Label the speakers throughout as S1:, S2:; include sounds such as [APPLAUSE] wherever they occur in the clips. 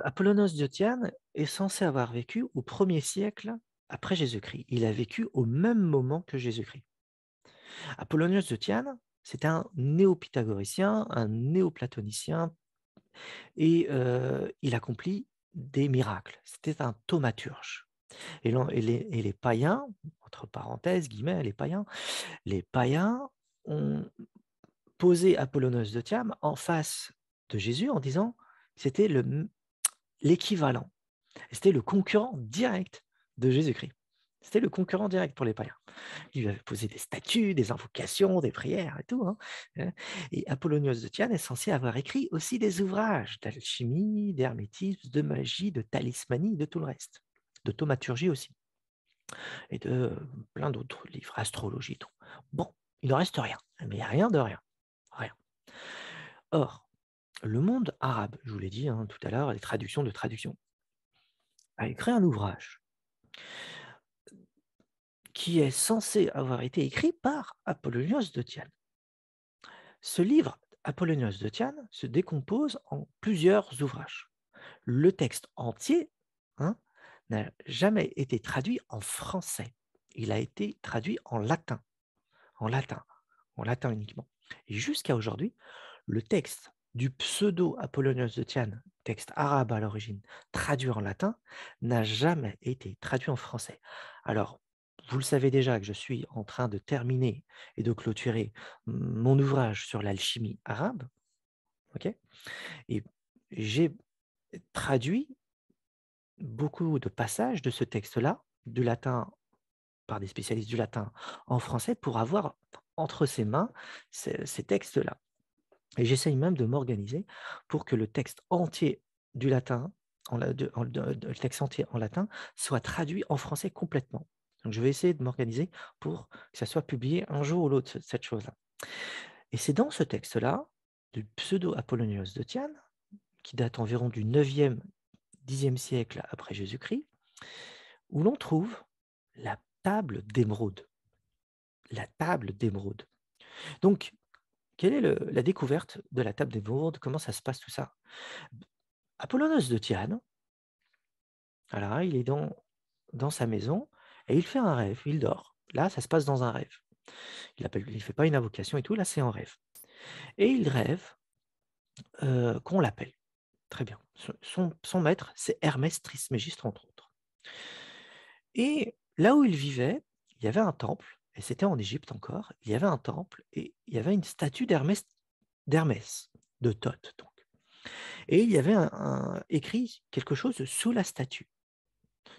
S1: Euh, Apollonius de Tyane est censé avoir vécu au premier siècle après Jésus-Christ. Il a vécu au même moment que Jésus-Christ. Apollonius de Tyane, c'est un néopythagoricien, un néoplatonicien, et euh, il accomplit des miracles. C'était un thaumaturge. Et, les, païens, entre parenthèses, guillemets, les païens, les païens ont posé Apollonius de Tyane en face de Jésus en disant c'était le l'équivalent. C'était le concurrent direct de Jésus-Christ. C'était le concurrent direct pour les païens. Il lui avait posé des statues, des invocations, des prières et tout. Hein. Euh, et Apollonius de Tyane est censé avoir écrit aussi des ouvrages d'alchimie, d'hermétisme, de magie, de talismanie, de tout le reste, de thaumaturgie aussi, et de euh, plein d'autres livres, astrologie, tout. Bon, il ne reste rien, mais il n'y a rien de rien. Rien. Or, le monde arabe, je vous l'ai dit hein, tout à l'heure, les traductions de traductions, a écrit un ouvrage qui est censé avoir été écrit par Apollonius de Tyane. Ce livre, Apollonios de Tyane, se décompose en plusieurs ouvrages. Le texte entier hein, n'a jamais été traduit en français. Il a été traduit en latin, en latin, en latin uniquement. Et jusqu'à aujourd'hui, le texte du pseudo-Apollonius de Tian, texte arabe à l'origine, traduit en latin, n'a jamais été traduit en français. Alors, vous le savez déjà que je suis en train de terminer et de clôturer mon ouvrage sur l'alchimie arabe. et j'ai traduit beaucoup de passages de ce texte-là, du latin, par des spécialistes du latin en français, pour avoir entre ses mains ces textes-là. Et j'essaye même de m'organiser pour que le texte entier du latin, en, le texte entier en latin, soit traduit en français complètement. Donc je vais essayer de m'organiser pour que ça soit publié un jour ou l'autre, cette chose-là. Et c'est dans ce texte-là, du pseudo apollonius de Tiane, qui date environ du 9e, 10e siècle après Jésus-Christ, où l'on trouve la table d'émeraude. La table d'émeraude. Donc, quelle est la découverte de la table des bourdes Comment ça se passe tout ça Apollonos de Tyane, alors il est dans, dans sa maison et il fait un rêve, il dort. Là, ça se passe dans un rêve. Il ne fait pas une invocation et tout, là c'est en rêve. Et il rêve euh, qu'on l'appelle. Très bien. Son, maître, c'est Hermès Trismégiste, entre autres. Et là où il vivait, il y avait un temple et c'était en Égypte encore, il y avait un temple et il y avait une statue d'Hermès, d'Hermès, de Thoth donc. Et il y avait écrit quelque chose sous la statue.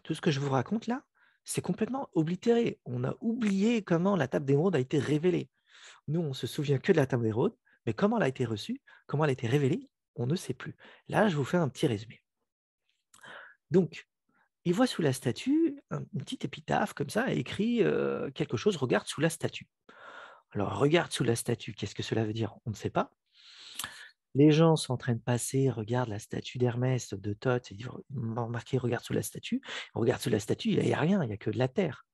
S1: Tout ce que je vous raconte là, c'est complètement oblitéré. On a oublié comment la table d'émeraude a été révélée. Nous, on se souvient que de la table d'émeraude, mais comment elle a été reçue, comment elle a été révélée, on ne sait plus. Là, je vous fais un petit résumé. Donc, il voit sous la statue un, une petite épitaphe comme ça, écrit euh, quelque chose, regarde sous la statue. Alors, regarde sous la statue, qu'est-ce que cela veut dire On ne sait pas. Les gens sont en train de passer, regardent la statue d'Hermès, de Thoth, ils remarquez, regarde sous la statue. regarde sous la statue, il n'y a rien, il n'y a que de la terre.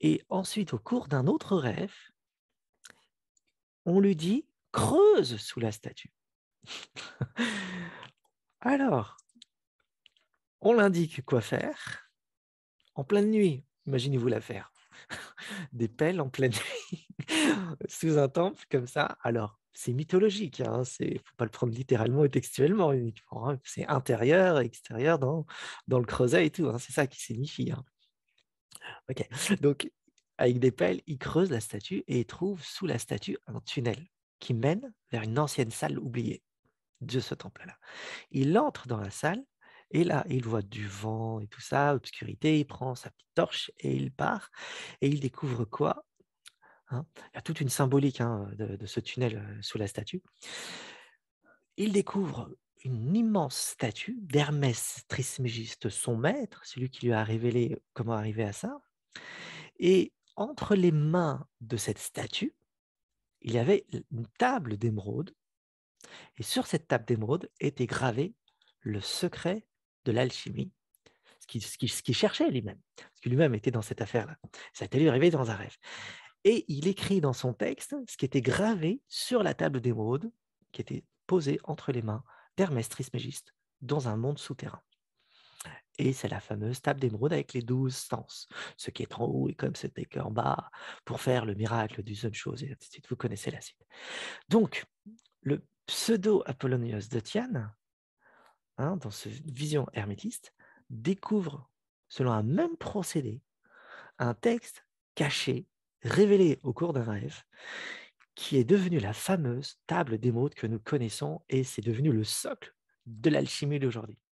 S1: Et ensuite, au cours d'un autre rêve, on lui dit creuse sous la statue. [LAUGHS] Alors, on l'indique quoi faire en pleine nuit. Imaginez-vous la faire. [LAUGHS] Des pelles en pleine nuit [LAUGHS] sous un temple comme ça. Alors, c'est mythologique, il hein, ne faut pas le prendre littéralement et textuellement uniquement. Hein. c'est intérieur, extérieur, dans, dans le creuset et tout. Hein. c'est ça qui signifie. Ok, donc avec des pelles, il creuse la statue et il trouve sous la statue un tunnel qui mène vers une ancienne salle oubliée de ce temple-là. Il entre dans la salle et là, il voit du vent et tout ça, obscurité, il prend sa petite torche et il part. Et il découvre quoi hein, Il y a toute une symbolique hein, de, de, ce tunnel sous la statue. Il découvre une immense statue d'Hermès Trismégiste, son maître, celui qui lui a révélé comment arriver à ça. Et entre les mains de cette statue, il y avait une table d'émeraude. Et sur cette table d'émeraude était gravé le secret de l'alchimie, ce qu'il qui, cherchait lui-même, parce qui lui-même était dans cette affaire-là. Ça a été lui arrivé dans un rêve. Et il écrit dans son texte ce qui était gravé sur la table d'émeraude, qui était posée entre les mains d'Hermès Trismégiste, dans un monde souterrain. Et c'est la fameuse table d'émeraude avec les douze sens, Ce qui est en haut et comme c'était qu'en bas, pour faire le miracle du seul chose, et Vous connaissez la suite. Donc, le pseudo Apollonius de Tiane, Hein, dans cette vision hermétiste, découvre, selon un même procédé, un texte caché, révélé au cours d'un rêve, qui est devenu la fameuse table mots que nous connaissons et c'est devenu le socle de l'alchimie d'aujourd'hui.